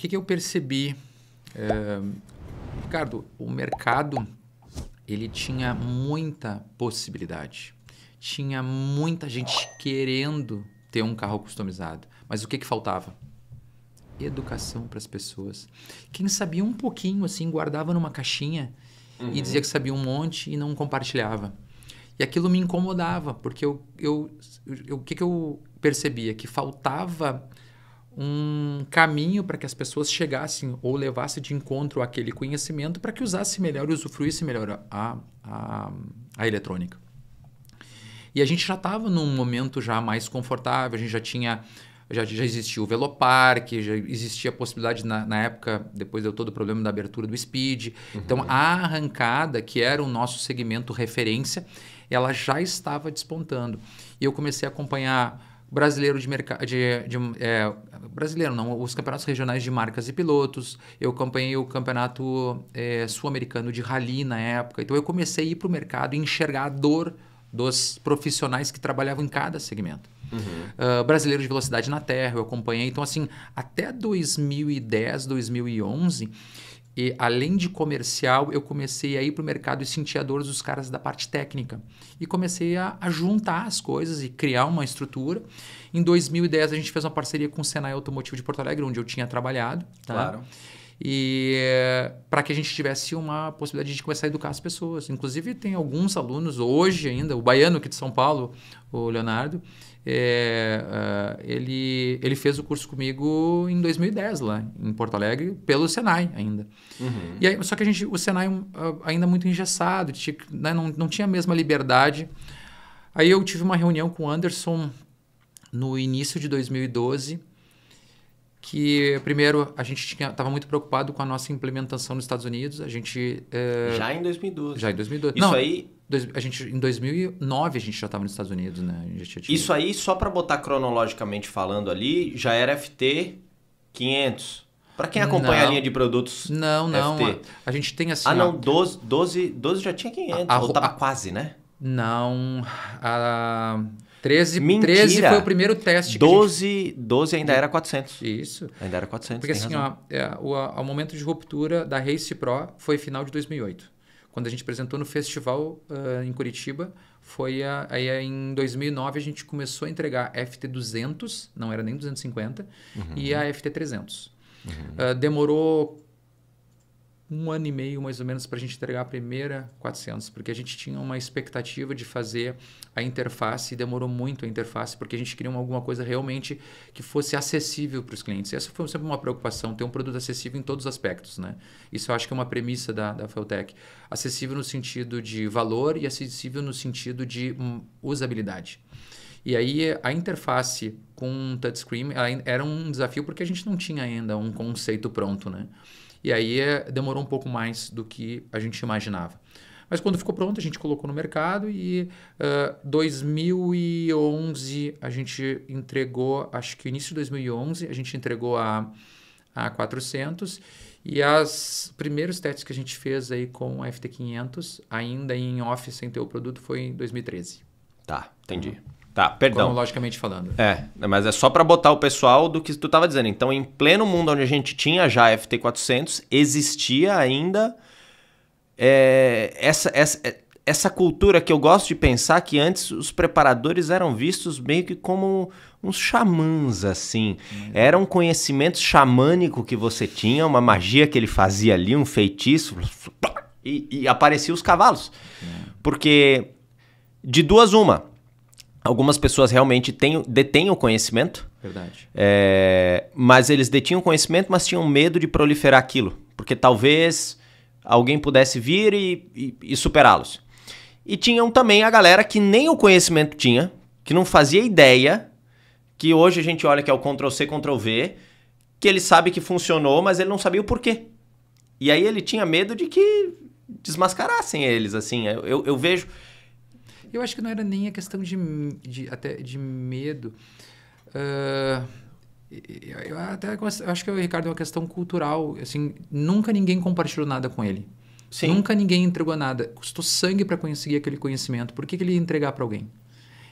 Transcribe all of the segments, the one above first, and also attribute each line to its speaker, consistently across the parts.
Speaker 1: que, que eu percebi? É, Ricardo, o mercado ele tinha muita possibilidade. Tinha muita gente querendo ter um carro customizado. Mas o que, que faltava? Educação para as pessoas. Quem sabia um pouquinho, assim, guardava numa caixinha uhum. e dizia que sabia um monte e não compartilhava. E aquilo me incomodava, porque eu, eu, eu, o que, que eu percebia? Que faltava um caminho para que as pessoas chegassem ou levassem de encontro aquele conhecimento para que usasse melhor e usufruísse melhor a, a, a eletrônica. E a gente já estava num momento já mais confortável, a gente já tinha já, já existia o Velopark, já existia a possibilidade, na, na, época, depois deu todo o problema da abertura do Speed. Uhum. Então, a arrancada, que era o nosso segmento referência, ela já estava despontando. E eu comecei a acompanhar brasileiro de mercado. De, de é, brasileiro, não, os campeonatos regionais de marcas e pilotos. Eu acompanhei o campeonato é, sul-americano de rally na época. Então eu comecei a ir para o mercado e enxergar a dor dos profissionais que trabalhavam em cada segmento. Uhum. Uh, brasileiro de velocidade na terra, eu acompanhei. Então, assim, até 2010, 2011 além de comercial, eu comecei a ir para o mercado e sentir a dor dos caras da parte técnica. E comecei a, a, juntar as coisas e criar uma estrutura. Em 2010, a gente fez uma parceria com o Senai Automotivo de Porto Alegre, onde eu tinha trabalhado. Tá? Claro. Tá? E para que a gente tivesse uma possibilidade de começar a educar as pessoas. Inclusive, tem alguns alunos hoje ainda, o baiano aqui de São Paulo, o Leonardo, é, uh, ele, ele fez o curso comigo em 2010 lá em Porto Alegre, pelo Senai ainda. Uhum. E aí, só que a gente, o Senai uh, ainda muito engessado, tinha, né, não, não tinha a mesma liberdade. Aí eu tive uma reunião com o Anderson no início de 2012, que primeiro a gente estava muito preocupado com a nossa implementação nos Estados Unidos. A gente. Uh, já em 2012. Já em 2012. Isso não, aí a gente, em 2009 a gente já estava nos Estados Unidos, né? Tinha...
Speaker 2: Isso aí, só para botar cronologicamente falando ali, já era FT 500. Para quem acompanha não, a linha de produtos Não, não. FT. A, a gente tem assim... Ah, não. Ó, 12, 12, 12 já tinha 500. A, a, ou tava a, quase, né?
Speaker 1: Não.
Speaker 2: A... 13, Mentira. 13 foi o primeiro teste. 12, gente... 12 ainda era 400. Isso. Ainda era 400. Porque assim, razão. ó, é,
Speaker 1: o, o momento de ruptura da Race Pro foi final de 2008. Quando a gente apresentou no festival uh, em Curitiba, foi a, aí é em 2009 a gente começou a entregar FT200, não era nem 250, uhum. e a FT300. Uhum. Uh, demorou um ano e meio, mais ou menos, para a gente entregar a primeira 400, porque a gente tinha uma expectativa de fazer a interface e demorou muito a interface, porque a gente queria alguma coisa realmente que fosse acessível para os clientes. essa foi sempre uma preocupação, ter um produto acessível em todos os aspectos. Né? Isso eu acho que é uma premissa da, da Feltec. Acessível no sentido de valor e acessível no sentido de hum, usabilidade. E aí a interface com touchscreen era um desafio porque a gente não tinha ainda um conceito pronto, né? E aí é, demorou um pouco mais do que a gente imaginava. Mas quando ficou pronto, a gente colocou no mercado e uh, ah, 2011 a gente entregou, acho que início de 2011, a gente entregou a, a 400 e as primeiros testes que a gente fez aí com a FT500, ainda em off sem ter o produto, foi em 2013. Tá, entendi.
Speaker 2: Uhum. Tá, perdão. Cronologicamente falando. É, mas é só para botar o pessoal do que tu estava dizendo. Então, em pleno mundo onde a gente tinha já FT400, existia ainda é, essa, essa, é, essa cultura que eu gosto de pensar que antes os preparadores eram vistos meio que como uns xamãs, assim. Uhum. Era um conhecimento xamânico que você tinha, uma magia que ele fazia ali, um feitiço, e, e apareciam os cavalos. É. Porque de duas, uma Algumas pessoas realmente têm, detêm o conhecimento. Verdade. É, mas eles detinham o conhecimento, mas tinham medo de proliferar aquilo. Porque talvez alguém pudesse vir e, e, e superá-los. E tinham também a galera que nem o conhecimento tinha, que não fazia ideia, que hoje a gente olha que é o Ctrl-C, Ctrl-V, que ele sabe que funcionou, mas ele não sabia o porquê. E aí ele tinha medo de que desmascarassem eles, assim. Eu, eu vejo
Speaker 1: eu acho que não era nem a questão de, de até de medo. Uh, eu até eu acho que o Ricardo é uma questão cultural. Assim, nunca ninguém compartilhou nada com ele. Sim. Nunca ninguém entregou nada. Custou sangue para conseguir aquele conhecimento. Por que, que ele ia entregar para alguém?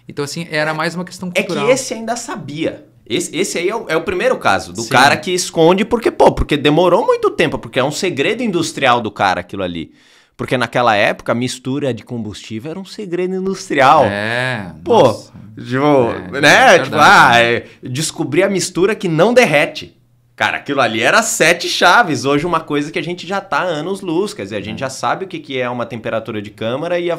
Speaker 1: Então, assim, era mais uma questão cultural. É que esse ainda sabia.
Speaker 2: Esse, esse aí é o, é o, primeiro caso, do Sim. cara que esconde porque, pô, porque demorou muito tempo, porque é um segredo industrial do cara aquilo ali. Porque naquela época, a mistura de combustível era um segredo industrial. É. Pô, nossa. tipo, é, né? É tipo, ah, é, descobri a mistura que não derrete. Cara, aquilo ali era sete chaves. Hoje, uma coisa que a gente já tá anos luz. Quer dizer, a gente é. já sabe o que, que é uma temperatura de câmara e, a...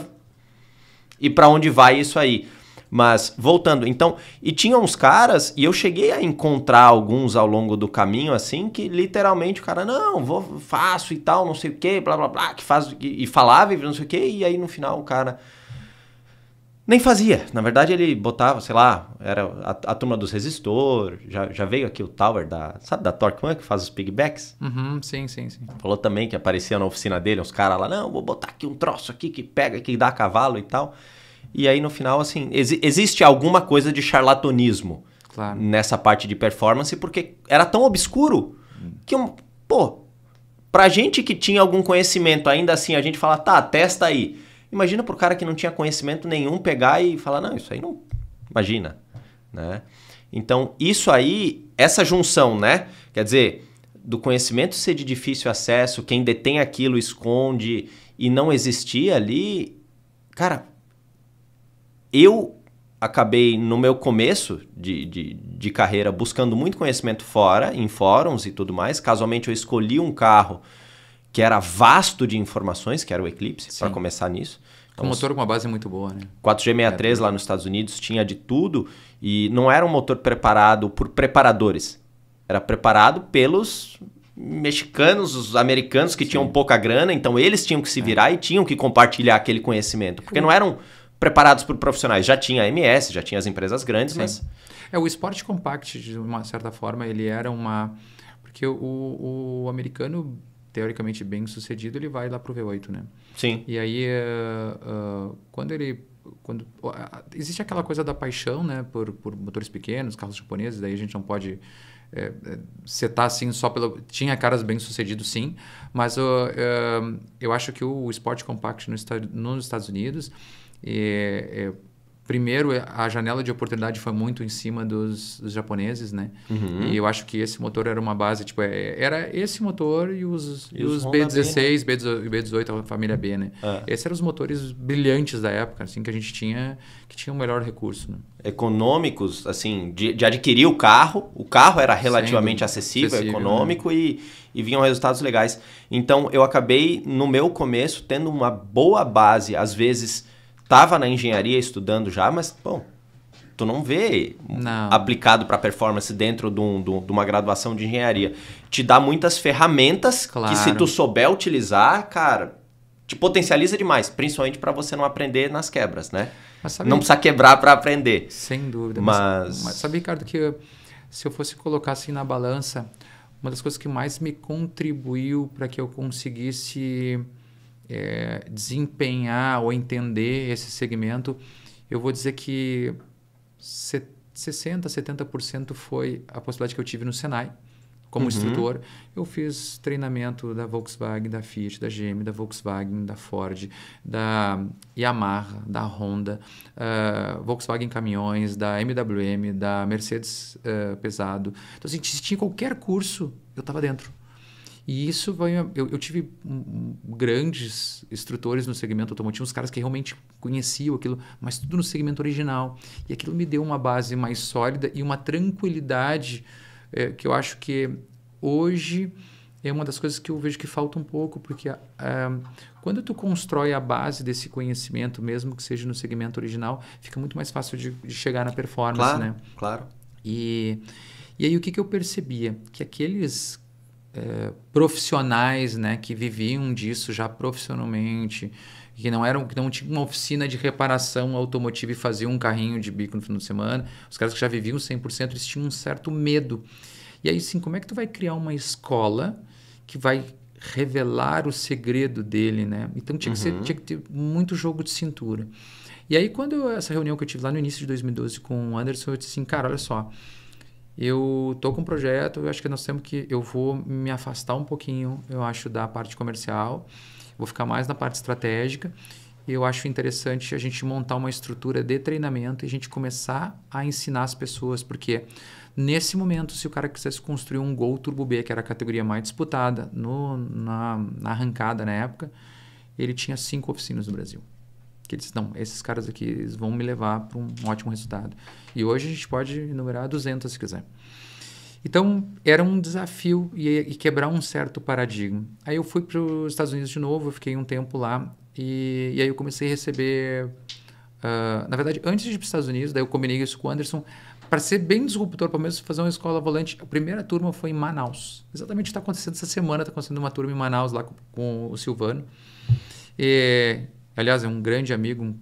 Speaker 2: e para onde vai isso aí. Mas voltando, então, e tinha uns caras, e eu cheguei a encontrar alguns ao longo do caminho, assim, que literalmente o cara, não, vou, faço e tal, não sei o que, blá blá blá, que faz, e, e falava e não sei o que, e aí no final o cara nem fazia. Na verdade, ele botava, sei lá, era a, a turma dos resistor, já, já veio aqui o Tower da, sabe, da One, que faz os pigbacks?
Speaker 1: Uhum, sim, sim, sim.
Speaker 2: Falou também que aparecia na oficina dele uns caras lá, não, vou botar aqui um troço aqui que pega, que dá cavalo e tal. E aí no final, assim, ex existe alguma coisa de charlatanismo claro. nessa parte de performance, porque era tão obscuro que, pô, pra gente que tinha algum conhecimento, ainda assim a gente fala, tá, testa aí. Imagina pro cara que não tinha conhecimento nenhum pegar e falar, não, isso aí não. Imagina. Né? Então, isso aí, essa junção, né? Quer dizer, do conhecimento ser de difícil acesso, quem detém aquilo esconde e não existia ali, cara, eu acabei, no meu começo de, de, de, carreira, buscando muito conhecimento fora, em fóruns e tudo mais. Casualmente, eu escolhi um carro que era vasto de informações, que era o Eclipse, para começar nisso. Então, um motor com uma base muito boa, né? 4G63 é, lá nos Estados Unidos tinha de tudo e não era um motor preparado por preparadores. Era preparado pelos mexicanos, os americanos que Sim. tinham pouca grana, então eles tinham que se é. virar é. e tinham que compartilhar aquele conhecimento, porque não eram preparados por profissionais. Já tinha a MS, já tinha as empresas grandes, Sim. mas...
Speaker 1: É, o esporte compact, de uma certa forma, ele era uma... Porque o, o americano, teoricamente bem sucedido, ele vai lá pro V8, né? Sim. E aí, uh, uh, quando ele... Quando, uh, existe aquela coisa da paixão, né? Por, por motores pequenos, carros japoneses, daí a gente não pode é, setar assim só pelo. Tinha caras bem sucedidos, sim, mas uh, uh, eu acho que o esporte compact no, nos Estados Unidos e, primeiro, a janela de oportunidade foi muito em cima dos, dos japoneses, né? Uhum. E eu acho que esse motor era uma base, tipo, é, era esse motor e os, e os, os B16, B, né? B18, a família B, né? É. Esses eram os motores brilhantes da época, assim, que a gente tinha, que tinha o melhor recurso, né?
Speaker 2: Econômicos, assim, de, de, adquirir o carro, o carro era relativamente Sendo acessível, acessível, econômico né? e, e vinham resultados legais. Então, eu acabei, no meu começo, tendo uma boa base, às vezes tava na engenharia estudando já, mas, bom, tu não vê não. aplicado para performance dentro de, um, de, uma graduação de engenharia. Te dá muitas ferramentas claro. que, se tu souber utilizar, cara, te potencializa demais, principalmente para você não aprender nas quebras, né? Sabe, não precisa quebrar para aprender. Sem dúvida. Mas, mas
Speaker 1: sabe, Ricardo, que eu, se eu fosse colocar assim na balança, uma das coisas que mais me contribuiu para que eu conseguisse é, desempenhar ou entender esse segmento, eu vou dizer que 70%, 70% foi a possibilidade que eu tive no Senai como uhum. instrutor, eu fiz treinamento da Volkswagen, da Fiat, da GM, da Volkswagen, da Ford, da Yamaha, da Honda, uh, Volkswagen Caminhões, da MWM, da Mercedes uh, Pesado. Então, assim, se tinha qualquer curso, eu estava dentro. E isso vai. Eu, eu, tive grandes instrutores no segmento automotivo, uns caras que realmente conheciam aquilo, mas tudo no segmento original. E aquilo me deu uma base mais sólida e uma tranquilidade é, que eu acho que hoje é uma das coisas que eu vejo que falta um pouco, porque ah, quando tu constrói a base desse conhecimento, mesmo que seja no segmento original, fica muito mais fácil de, de chegar na performance, claro, né? Claro. E, e aí o que, que eu percebia? Que aqueles é, profissionais né, que viviam disso já profissionalmente, que não eram, que não tinha uma oficina de reparação automotiva e faziam um carrinho de bico no final de semana. Os caras que já viviam 100%, eles tinham um certo medo. E aí, sim como é que tu vai criar uma escola que vai revelar o segredo dele, né? Então tinha que, ser, uhum. tinha que ter muito jogo de cintura. E aí, quando eu, essa reunião que eu tive lá no início de 2012 com o Anderson, eu disse assim, cara, olha só, eu tô com um projeto, eu acho que nós temos que. Eu vou me afastar um pouquinho, eu acho, da parte comercial, vou ficar mais na parte estratégica. Eu acho interessante a gente montar uma estrutura de treinamento e a gente começar a ensinar as pessoas, porque nesse momento, se o cara quisesse construir um Gol Turbo B, que era a categoria mais disputada no, na, na arrancada na época, ele tinha cinco oficinas no Brasil que eles não, esses caras aqui eles vão me levar para um ótimo resultado. E hoje a gente pode enumerar 200 se quiser. Então era um desafio e, e quebrar um certo paradigma. Aí eu fui para os Estados Unidos de novo, eu fiquei um tempo lá e, e aí eu comecei a receber, uh, na verdade antes de ir para os Estados Unidos, daí eu combinei isso com o Anderson para ser bem disruptor, pelo menos fazer uma escola volante. A primeira turma foi em Manaus. Exatamente o que está acontecendo essa semana, está acontecendo uma turma em Manaus lá com, com o Silvano. E, Aliás, é um grande amigo, um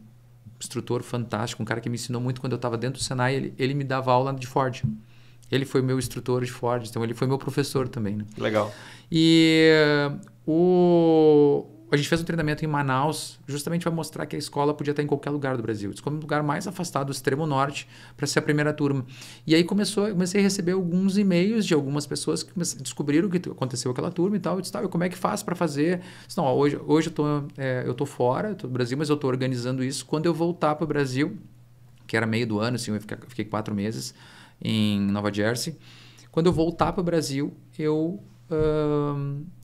Speaker 1: instrutor fantástico, um cara que me ensinou muito quando eu estava dentro do Senai. Ele, ele me dava aula de Ford. Ele foi meu instrutor de Ford, então ele foi meu professor também. Né? Legal. E uh, o, a gente fez um treinamento em Manaus, justamente para mostrar que a escola podia estar em qualquer lugar do Brasil. Escolhi um lugar mais afastado do extremo norte para ser a primeira turma. E aí começou, eu comecei a receber alguns e-mails de algumas pessoas que descobriram o que aconteceu aquela turma e tal. Eu disse, tá, como é que faz para fazer? Disse, não, hoje, hoje eu tô, é, tô fora tô do Brasil, mas eu estou organizando isso. Quando eu voltar para o Brasil, que era meio do ano, assim, eu fiquei quatro meses em Nova Jersey. Quando eu voltar para o Brasil, eu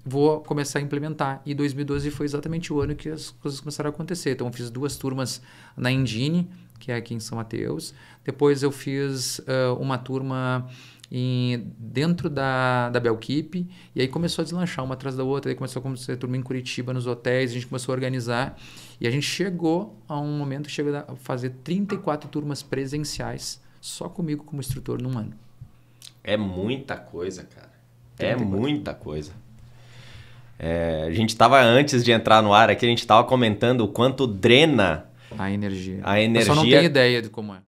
Speaker 1: vou começar a implementar. E 2012 foi exatamente o ano que as coisas começaram a acontecer. Então, eu fiz duas turmas na Indine, que é aqui em São Mateus. Depois, eu fiz uh, uma turma em, dentro da, da Belkeep. E aí começou a deslanchar uma atrás da outra. Aí começou a acontecer turma em Curitiba, nos hotéis. A gente começou a organizar. E a gente chegou a um momento que chegou a fazer 34 turmas presenciais, só comigo como instrutor, num ano.
Speaker 2: É muita coisa, cara. É, muita coisa. É, a gente estava, antes de entrar no ar aqui, a gente estava comentando o quanto drena a energia. A energia. Eu só não tem
Speaker 1: ideia de como é.